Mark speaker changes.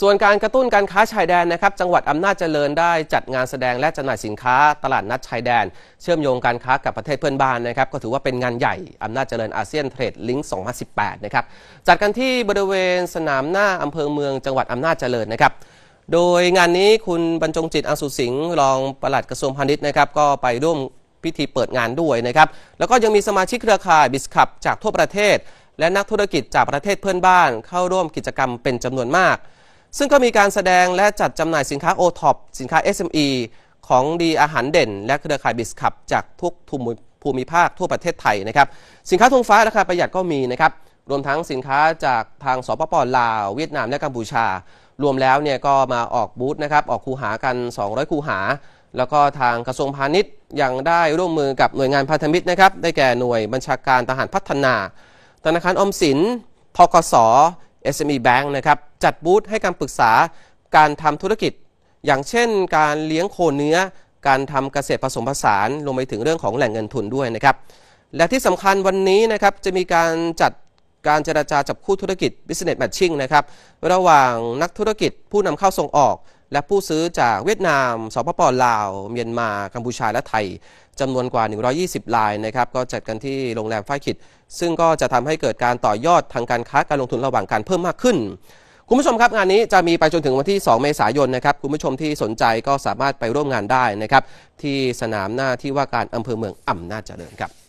Speaker 1: ส่วนการกระตุ้นการค้าชายแดนนะครับ จังหวัดอำนาจเจริญได้จัดงานแสดงและจำหน่ายสินค้า ตลาดนัดชายแดนเชื่อมโยงการค้ากับประเทศเพื่อนบ้านนะครับ ก็ถือว่าเป็นงานใหญ่อำนาจเจริญอาเซียนเทรดลิงก์2018นะครับ จัดกันที่บริเวณสนามหน้าอำเภอเมืองจังหวัดอำนาจเจริญนะครับ โดยงานนี้คุณบรรจงจิตอังสุสิงห์รองปลัดกระทรวงพาณิชย์นะครับ ก็ไปร่วมพิธีเปิดงานด้วยนะครับ แล้วก็ยังมีสมาชิกเครือข่ายบิสคับจากทั่วประเทศ และนักธุรกิจจากประเทศเพื่อนบ้าน เข้าร่วมกิจกรรมเป็นจำนวนมากซึ่งก็มีการแสดงและจัดจำหน่ายสินค้าโอท็สินค้า SME ของดีอาหารเด่น และเครือข่ายบิสคับจากทุกทุมภูมิภาคทั่วประเทศไทยนะครับ สินค้าทงฟ้าราคาประหยัดก็มีนะครับ รวมทั้งสินค้าจากทางสปปลาว เวียดนามและกัมพูชา รวมแล้วเนี่ยก็มาออกบูธนะครับ ออกคูหากัน 200 คูหา แล้วก็ทางกระทรวงพาณิชย์ ยังได้ร่วมมือกับหน่วยงานพันธมิตรนะครับได้แก่หน่วยบัญชาการทหารพัฒนาธนาคารอมสินทกส SME Bank นะครับจัดบูธให้การปรึกษาการทำธุรกิจ อย่างเช่นการเลี้ยงโคเนื้อการทำเกษตรผสมผสานรวมไปถึงเรื่องของแหล่งเงินทุนด้วยนะครับ และที่สำคัญวันนี้นะครับจะมีการจัดการเจราจาจับคู่ธุรกิจ business matching นะครับระหว่างนักธุรกิจผู้นำเข้าส่งออก และผู้ซื้อจากเวียดนามสปปลาว เมียนมา กัมพูชาและไทยจำนวนกว่า120รายนะครับก็จัดกันที่โรงแรมฝ้ายขิด ซึ่งก็จะทำให้เกิดการต่อยอดทางการค้าการลงทุนระหว่างการเพิ่มมากขึ้นคุณผู้ชมครับ งานนี้จะมีไปจนถึงวันที่ 2 เมษายนนะครับ คุณผู้ชมที่สนใจก็สามารถไปร่วมงานได้นะครับ ที่สนามหน้าที่ว่าการอำเภอเมืองอำนาจเจริญครับ